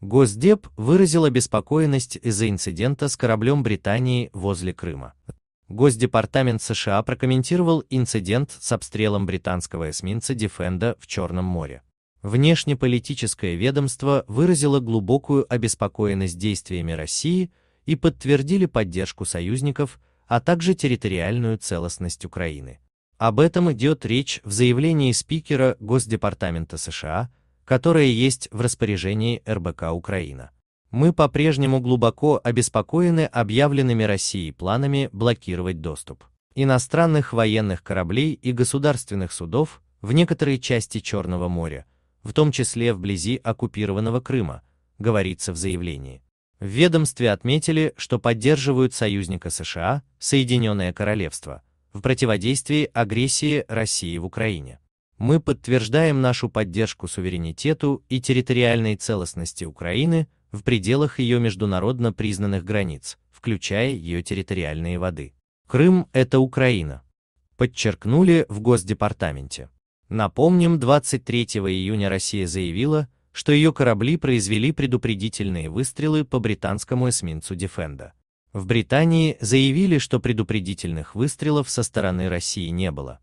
Госдеп выразил обеспокоенность из-за инцидента с кораблем Британии возле Крыма. Госдепартамент США прокомментировал инцидент с обстрелом британского эсминца Defender в Черном море. Внешнеполитическое ведомство выразило глубокую обеспокоенность действиями России и подтвердили поддержку союзников, а также территориальную целостность Украины. Об этом идет речь в заявлении спикера Госдепартамента США которые есть в распоряжении РБК Украина. Мы по-прежнему глубоко обеспокоены объявленными Россией планами блокировать доступ иностранных военных кораблей и государственных судов в некоторые части Черного моря, в том числе вблизи оккупированного Крыма, говорится в заявлении. В ведомстве отметили, что поддерживают союзника США, Соединенное Королевство, в противодействии агрессии России в Украине. Мы подтверждаем нашу поддержку суверенитету и территориальной целостности Украины в пределах ее международно признанных границ, включая ее территориальные воды. Крым – это Украина. Подчеркнули в Госдепартаменте. Напомним, 23 июня Россия заявила, что ее корабли произвели предупредительные выстрелы по британскому эсминцу «Дефенда». В Британии заявили, что предупредительных выстрелов со стороны России не было.